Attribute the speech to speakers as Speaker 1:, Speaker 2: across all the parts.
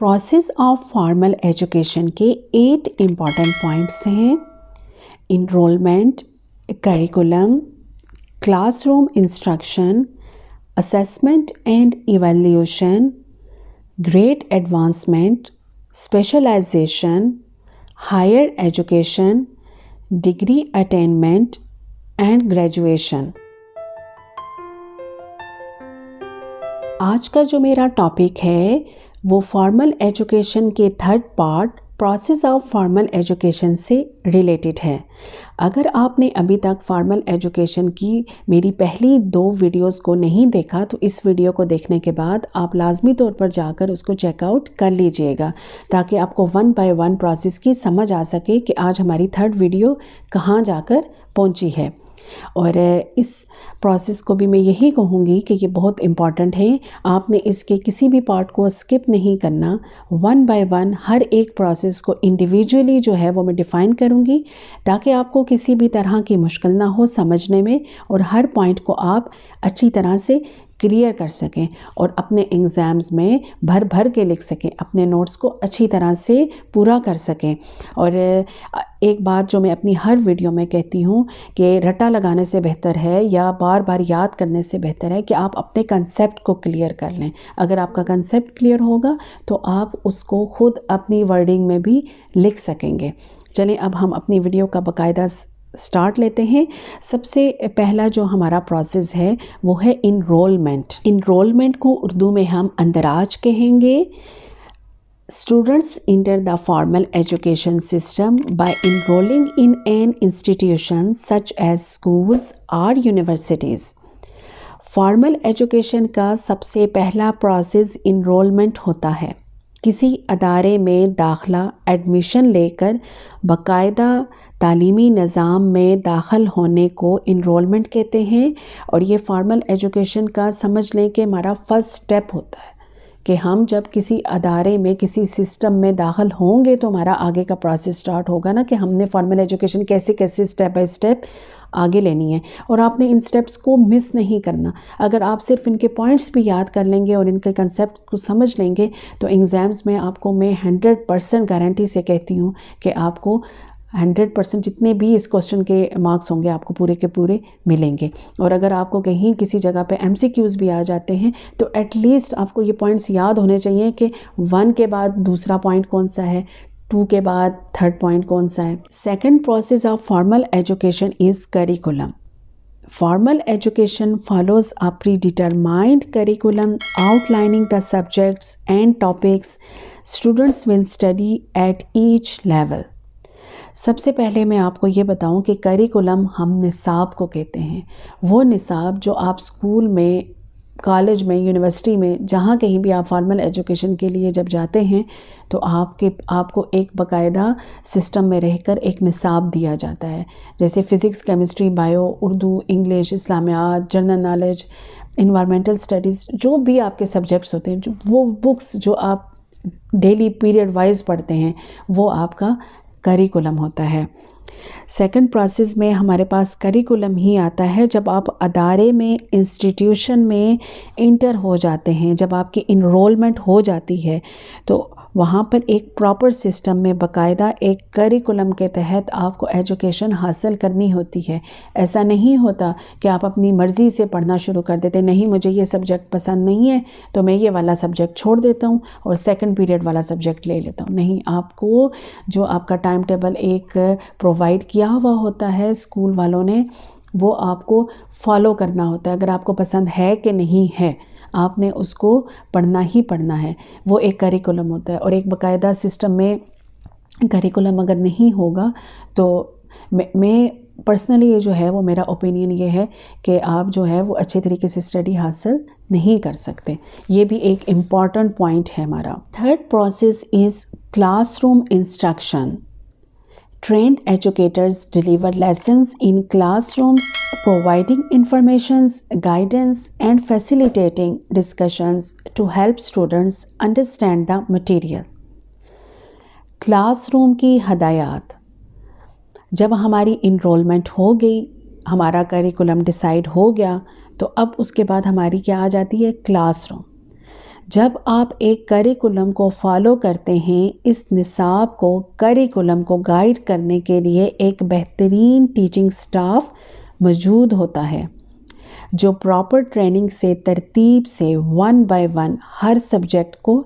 Speaker 1: Process of formal education के eight important points हैं enrolment curriculum classroom instruction assessment and evaluation grade advancement specialisation higher education degree attainment and graduation आज का जो मेरा topic है वो फॉर्मल एजुकेशन के third part process of formal education से रिलेटेड है अगर आपने अभी तक फॉर्मल एजुकेशन की मेरी पहली दो वीडियोस को नहीं देखा तो इस वीडियो को देखने के बाद आप लाजमी तौर पर जाकर उसको चेकआउट कर लीजिएगा ताकि आपको वन बाय वन प्रोसेस की समझ आ सके कि आज हमारी थर्ड वीडियो कहाँ जाकर पहुँची है और इस प्रोसेस को भी मैं यही कहूँगी कि ये बहुत इम्पॉर्टेंट है आपने इसके किसी भी पार्ट को स्किप नहीं करना वन बाय वन हर एक प्रोसेस को इंडिविजुअली जो है वो मैं डिफ़ाइन करूँगी ताकि आपको किसी भी तरह की मुश्किल ना हो समझने में और हर पॉइंट को आप अच्छी तरह से क्लियर कर सकें और अपने एग्ज़ाम्स में भर भर के लिख सकें अपने नोट्स को अच्छी तरह से पूरा कर सकें और एक बात जो मैं अपनी हर वीडियो में कहती हूँ कि रटा लगाने से बेहतर है या बार बार याद करने से बेहतर है कि आप अपने कंसेप्ट को क्लियर कर लें अगर आपका कंसेप्ट क्लियर होगा तो आप उसको खुद अपनी वर्डिंग में भी लिख सकेंगे चलें अब हम अपनी वीडियो का बाकायदा स्टार्ट लेते हैं सबसे पहला जो हमारा प्रोसेस है वो है इनरोलमेंट इनरोलमेंट को उर्दू में हम अंदराज कहेंगे students enter the formal education system by enrolling in an institution such as schools और यूनिवर्सिटीज़ फॉर्मल एजुकेशन का सबसे पहला प्रोसेस इनरोलमेंट होता है किसी अदारे में दाखला एडमिशन लेकर बकायदा तालीमी निज़ाम में दाखिल होने को इनरोलमेंट कहते हैं और ये फॉर्मल एजुकेशन का समझ लें कि हमारा फर्स्ट स्टेप होता है कि हम जब किसी अदारे में किसी सिस्टम में दाखिल होंगे तो हमारा आगे का प्रोसेस स्टार्ट होगा ना कि हमने फॉर्मल एजुकेशन कैसे कैसे स्टेप बाई स्टेप आगे लेनी है और आपने इन स्टेप्स को मिस नहीं करना अगर आप सिर्फ इनके पॉइंट्स भी याद कर लेंगे और इनके कंसेप्ट को समझ लेंगे तो एग्ज़ाम्स में आपको मैं हंड्रेड परसेंट गारंटी से कहती हूँ कि आपको हंड्रेड परसेंट जितने भी इस क्वेश्चन के मार्क्स होंगे आपको पूरे के पूरे मिलेंगे और अगर आपको कहीं किसी जगह पे एम भी आ जाते हैं तो एटलीस्ट आपको ये पॉइंट्स याद होने चाहिए कि वन के बाद दूसरा पॉइंट कौन सा है टू के बाद थर्ड पॉइंट कौन सा है second process of formal education is curriculum formal education follows follows predetermined curriculum outlining the subjects and topics students will study at each level सबसे पहले मैं आपको ये बताऊं कि करिकुलम हम निसाब को कहते हैं वो निसाब जो आप स्कूल में कॉलेज में यूनिवर्सिटी में जहाँ कहीं भी आप फॉर्मल एजुकेशन के लिए जब जाते हैं तो आपके आपको एक बाकायदा सिस्टम में रहकर एक निसाब दिया जाता है जैसे physics chemistry bio Urdu English इस्लामियात जनरल नॉलेज इन्वामेंटल स्टडीज़ जो भी आपके सब्जेक्ट्स होते हैं जो वो बुक्स जो आप डेली पीरियड वाइज पढ़ते हैं वो आपका करिकुलम होता है सेकंड प्रोसेस में हमारे पास करिकुलम ही आता है जब आप अदारे में इंस्टीट्यूशन में इंटर हो जाते हैं जब आपकी इनरोलमेंट हो जाती है तो वहाँ पर एक प्रॉपर सिस्टम में बकायदा एक करिकुलम के तहत आपको एजुकेशन हासिल करनी होती है ऐसा नहीं होता कि आप अपनी मर्ज़ी से पढ़ना शुरू कर देते नहीं मुझे ये सब्जेक्ट पसंद नहीं है तो मैं ये वाला सब्जेक्ट छोड़ देता हूँ और सेकेंड पीरियड वाला सब्जेक्ट ले लेता हूँ नहीं आपको जो आपका टाइम टेबल एक प्रोवाइड किया हुआ होता है स्कूल वालों ने वो आपको फॉलो करना होता है अगर आपको पसंद है कि नहीं है आपने उसको पढ़ना ही पढ़ना है वो एक करिकुलम होता है और एक बाकायदा सिस्टम में करिकुलम अगर नहीं होगा तो मैं पर्सनली ये जो है वो मेरा ओपिनियन ये है कि आप जो है वो अच्छे तरीके से स्टडी हासिल नहीं कर सकते ये भी एक इम्पॉर्टेंट पॉइंट है हमारा third process is classroom instruction Trained educators deliver lessons in classrooms, providing information, guidance, and facilitating discussions to help students understand the material. classroom ki hidayat jab hamari enrollment ho gayi hamara curriculum decide ho gaya to ab uske baad hamari kya aa jati hai classroom जब आप एक curriculum को follow करते हैं इस निसाब को curriculum को guide करने के लिए एक बेहतरीन टीचिंग स्टाफ मौजूद होता है जो प्रॉपर ट्रेनिंग से तरतीब से वन बाय वन हर सब्जेक्ट को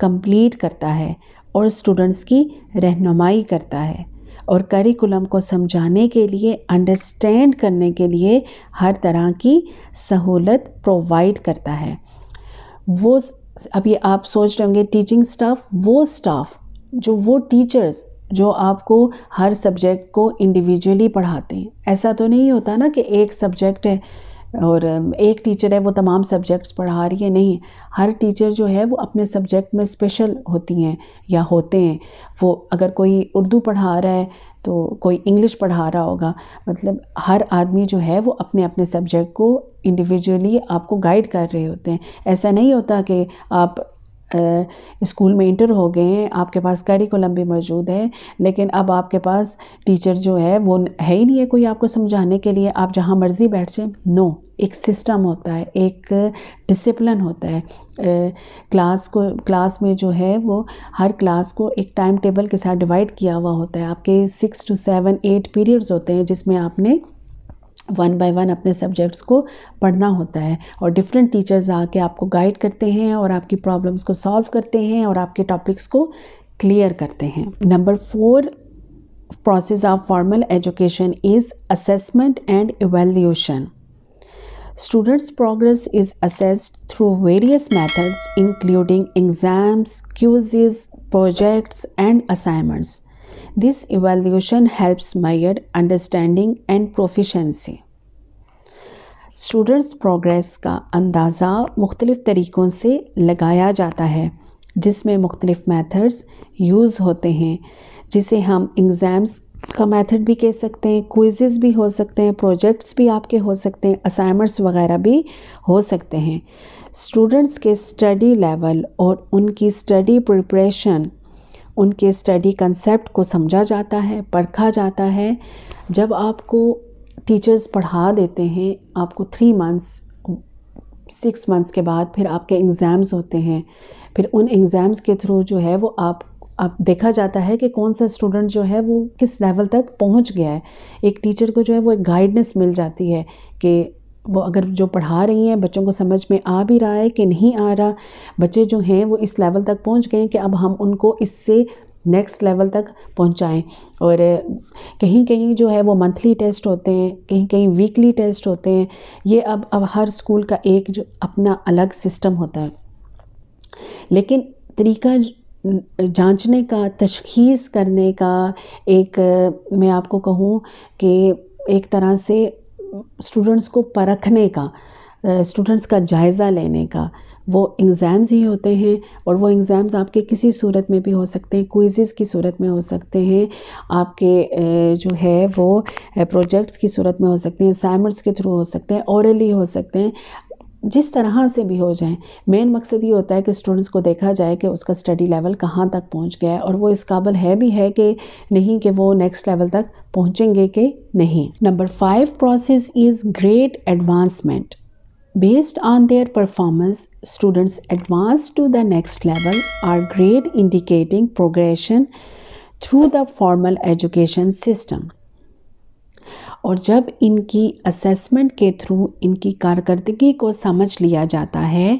Speaker 1: कंप्लीट करता है और स्टूडेंट्स की रहनुमाई करता है और करिकुलम को समझाने के लिए अंडरस्टैंड करने के लिए हर तरह की सहूलत प्रोवाइड करता है वो अभी आप सोच रहे होंगे टीचिंग स्टाफ वो स्टाफ जो वो टीचर्स जो आपको हर सब्जेक्ट को इंडिविजुअली पढ़ाते हैं ऐसा तो नहीं होता ना कि एक सब्जेक्ट है और एक टीचर है वो तमाम सब्जेक्ट्स पढ़ा रही है नहीं हर टीचर जो है वो अपने सब्जेक्ट में स्पेशल होती हैं या होते हैं वो अगर कोई उर्दू पढ़ा रहा है तो कोई इंग्लिश पढ़ा रहा होगा मतलब हर आदमी जो है वो अपने अपने सब्जेक्ट को इंडिविजुअली आपको गाइड कर रहे होते हैं ऐसा नहीं होता कि आप स्कूल में इंटर हो गए हैं आपके पास कैरिकुलम भी मौजूद है लेकिन अब आपके पास टीचर जो है वो है ही नहीं है कोई आपको समझाने के लिए आप जहाँ मर्ज़ी बैठ जाए नो एक सिस्टम होता है एक डिसिप्लिन होता है क्लास को क्लास में जो है वो हर क्लास को एक टाइम टेबल के साथ डिवाइड किया हुआ होता है आपके six two seven eight periods होते हैं जिसमें आपने वन बाय वन अपने सब्जेक्ट्स को पढ़ना होता है और डिफरेंट टीचर्स आके आपको गाइड करते हैं और आपकी प्रॉब्लम्स को सॉल्व करते हैं और आपके टॉपिक्स को क्लियर करते हैं number four process of formal education is assessment and evaluation students progress is assessed through various methods including exams quizzes projects and assignments This evaluation helps measure understanding and proficiency. Students progress का अंदाज़ा मुख्तलिफ़ तरीक़ों से लगाया जाता है जिसमें मुख्तलिफ़ मैथड्स यूज़ होते हैं जिसे हम एग्ज़ाम्स का मेथड भी कह सकते हैं क्विज़ भी हो सकते हैं प्रोजेक्ट्स भी आपके हो सकते हैं असाइनमेंट्स वगैरह भी हो सकते हैं स्टूडेंट्स के स्टडी लेवल और उनकी स्टडी प्रिपरेशन उनके स्टडी कंसेप्ट को समझा जाता है परखा जाता है जब आपको टीचर्स पढ़ा देते हैं आपको थ्री मंथ्स सिक्स मंथ्स के बाद फिर आपके एग्ज़ाम्स होते हैं फिर उन एग्ज़ाम्स के थ्रू जो है वो आप अब देखा जाता है कि कौन सा स्टूडेंट जो है वो किस लेवल तक पहुंच गया है एक टीचर को जो है वो एक गाइडनेस मिल जाती है कि वो अगर जो पढ़ा रही हैं बच्चों को समझ में आ भी रहा है कि नहीं आ रहा बच्चे जो हैं वो इस लेवल तक पहुंच गए हैं कि अब हम उनको इससे नेक्स्ट लेवल तक पहुंचाएं और कहीं कहीं जो है वो मंथली टेस्ट होते हैं कहीं कहीं वीकली टेस्ट होते हैं ये अब अब हर स्कूल का एक जो अपना अलग सिस्टम होता है लेकिन तरीका जांचने का तशखीस करने का एक मैं आपको कहूँ कि एक तरह से स्टूडेंट्स को परखने का स्टूडेंट्स का जायज़ा लेने का वो एग्ज़ाम्स ही होते हैं और वो एग्ज़ाम्स आपके किसी सूरत में भी हो सकते हैं क्विज़ की सूरत में हो सकते हैं आपके जो है वो प्रोजेक्ट्स की सूरत में हो सकते हैं असाइनमेंट्स के थ्रू हो सकते हैं औरली हो सकते हैं जिस तरह से भी हो जाए मेन मकसद ये होता है कि स्टूडेंट्स को देखा जाए कि उसका स्टडी लेवल कहाँ तक पहुँच गया है और वो इस काबल है भी है कि नहीं कि वो नेक्स्ट लेवल तक पहुँचेंगे कि नहीं number five process is grade advancement based on their performance students advance to the next level or grade indicating progression through the formal education system और जब इनकी असेसमेंट के थ्रू इनकी कारकर्दगी को समझ लिया जाता है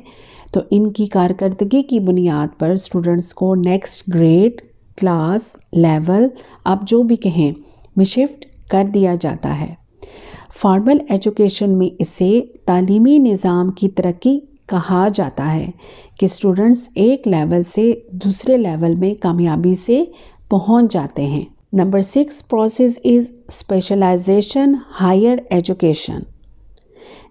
Speaker 1: तो इनकी कारकर्दगी की बुनियाद पर स्टूडेंट्स को नेक्स्ट ग्रेड क्लास लेवल आप जो भी कहें में शिफ्ट कर दिया जाता है फॉर्मल एजुकेशन में इसे तालीमी निज़ाम की तरक्की कहा जाता है कि स्टूडेंट्स एक लेवल से दूसरे लेवल में कामयाबी से पहुंच जाते हैं Number six process is specialization higher education.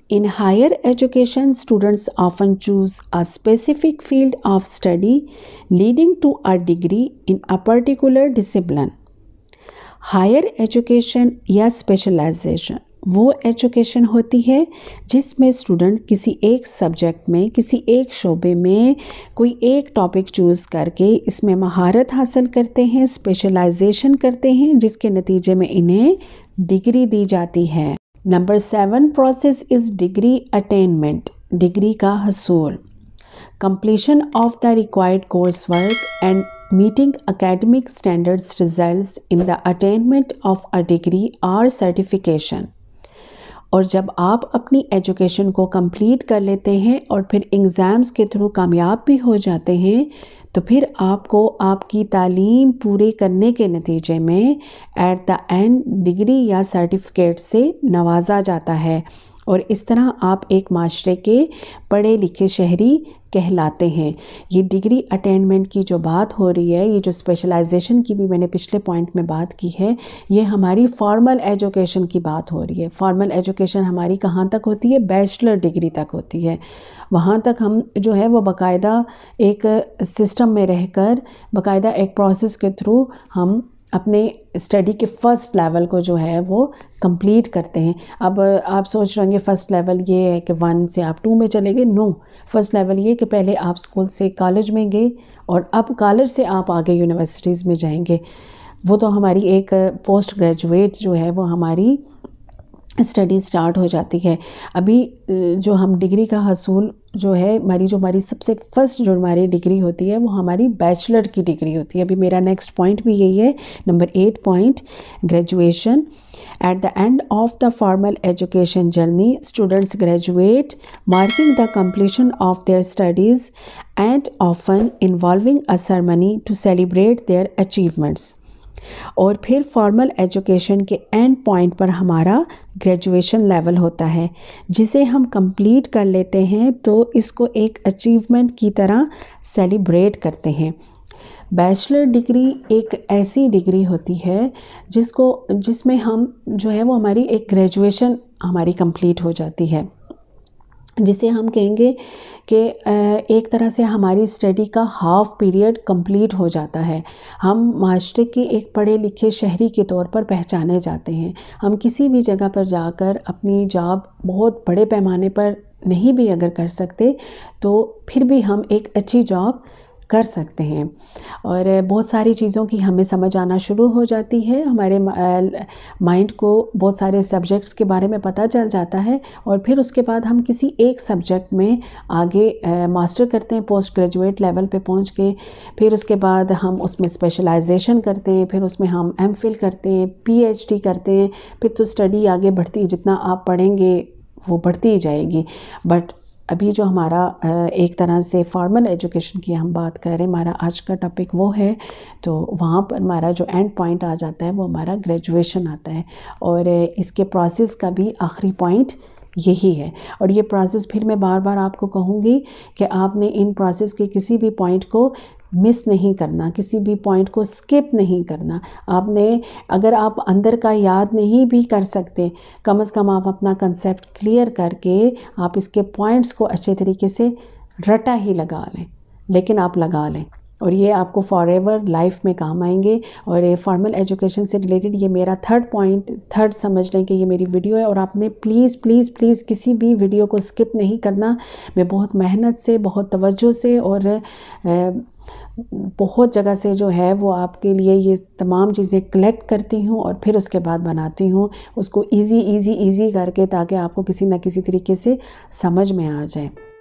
Speaker 1: In higher education, students often choose a specific field of study leading to a degree in a particular discipline. Higher education, yes, specialization वो education होती है जिसमें student किसी एक subject में किसी एक शोबे में कोई एक टॉपिक चूज़ करके इसमें महारत हासिल करते हैं स्पेशलाइजेशन करते हैं जिसके नतीजे में इन्हें डिग्री दी जाती है number seven process is degree attainment degree का हसूल of the required coursework and meeting academic standards result in the attainment of a degree or certification और जब आप अपनी एजुकेशन को कंप्लीट कर लेते हैं और फिर एग्ज़ाम्स के थ्रू कामयाब भी हो जाते हैं तो फिर आपको आपकी तालीम पूरी करने के नतीजे में एट द एंड डिग्री या सर्टिफिकेट से नवाजा जाता है और इस तरह आप एक माशरे के पढ़े लिखे शहरी कहलाते हैं ये डिग्री अटेंडमेंट की जो बात हो रही है ये जो स्पेशलाइजेशन की भी मैंने पिछले पॉइंट में बात की है ये हमारी फॉर्मल एजुकेशन की बात हो रही है फॉर्मल एजुकेशन हमारी कहाँ तक होती है बैचलर डिग्री तक होती है वहाँ तक हम जो है वो बाकायदा एक सिस्टम में रहकर बाकायदा एक प्रोसेस के थ्रू हम अपने स्टडी के फ़र्स्ट लेवल को जो है वो कंप्लीट करते हैं अब आप सोच रहे होंगे फ़र्स्ट लेवल ये है कि वन से आप टू में चले गए नो फर्स्ट लेवल ये कि पहले आप स्कूल से कॉलेज में गए और अब कॉलेज से आप आगे यूनिवर्सिटीज़ में जाएंगे वो तो हमारी एक पोस्ट ग्रेजुएट जो है वो हमारी स्टडी स्टार्ट हो जाती है अभी जो हम डिग्री का हसूल जो है हमारी जो हमारी सबसे फर्स्ट जो हमारी डिग्री होती है वो हमारी बैचलर की डिग्री होती है अभी मेरा नेक्स्ट पॉइंट भी यही है number eight point graduation at the end of the formal education journey students graduate marking the completion of their studies and often involving a ceremony to celebrate their achievements और फिर formal education के end point पर हमारा graduation level होता है जिसे हम complete कर लेते हैं तो इसको एक अचीवमेंट की तरह सेलिब्रेट करते हैं बैचलर डिग्री एक ऐसी डिग्री होती है जिसको जिसमें हम जो है वो हमारी एक ग्रेजुएशन हमारी कंप्लीट हो जाती है जिसे हम कहेंगे कि एक तरह से हमारी स्टडी का हाफ पीरियड कंप्लीट हो जाता है हम माशरे के एक पढ़े लिखे शहरी के तौर पर पहचाने जाते हैं हम किसी भी जगह पर जाकर अपनी जॉब बहुत बड़े पैमाने पर नहीं भी अगर कर सकते तो फिर भी हम एक अच्छी जॉब कर सकते हैं और बहुत सारी चीज़ों की हमें समझ आना शुरू हो जाती है हमारे माइंड को बहुत सारे सब्जेक्ट्स के बारे में पता चल जाता है और फिर उसके बाद हम किसी एक सब्जेक्ट में आगे मास्टर करते हैं पोस्ट ग्रेजुएट लेवल पे पहुंच के फिर उसके बाद हम उसमें स्पेशलाइजेशन करते हैं फिर उसमें हम एम करते हैं पी करते हैं फिर तो स्टडी आगे बढ़ती जितना आप पढ़ेंगे वो बढ़ती ही जाएगी बट अभी जो हमारा एक तरह से फॉर्मल एजुकेशन की हम बात कर रहे हैं हमारा आज का टॉपिक वो है तो वहाँ पर हमारा जो एंड पॉइंट आ जाता है वो हमारा ग्रेजुएशन आता है और इसके प्रोसेस का भी आखिरी पॉइंट यही है और ये प्रोसेस फिर मैं बार बार आपको कहूँगी कि आपने इन प्रोसेस के किसी भी पॉइंट को मिस नहीं करना किसी भी पॉइंट को स्किप नहीं करना आपने अगर आप अंदर का याद नहीं भी कर सकते कम से कम आप अपना कंसेप्ट क्लियर करके आप इसके पॉइंट्स को अच्छे तरीके से रटा ही लगा लें लेकिन आप लगा लें और ये आपको फॉर एवर लाइफ में काम आएंगे और ये फॉर्मल एजुकेशन से रिलेटेड ये मेरा थर्ड पॉइंट थर्ड समझ लें कि ये मेरी वीडियो है और आपने प्लीज़ प्लीज़ प्लीज़ किसी भी वीडियो को स्किप नहीं करना मैं बहुत मेहनत से बहुत तवज्जो से और बहुत जगह से जो है वो आपके लिए ये तमाम चीज़ें कलेक्ट करती हूँ और फिर उसके बाद बनाती हूँ उसको ईजी ईजी ईजी करके ताकि आपको किसी न किसी तरीके से समझ में आ जाए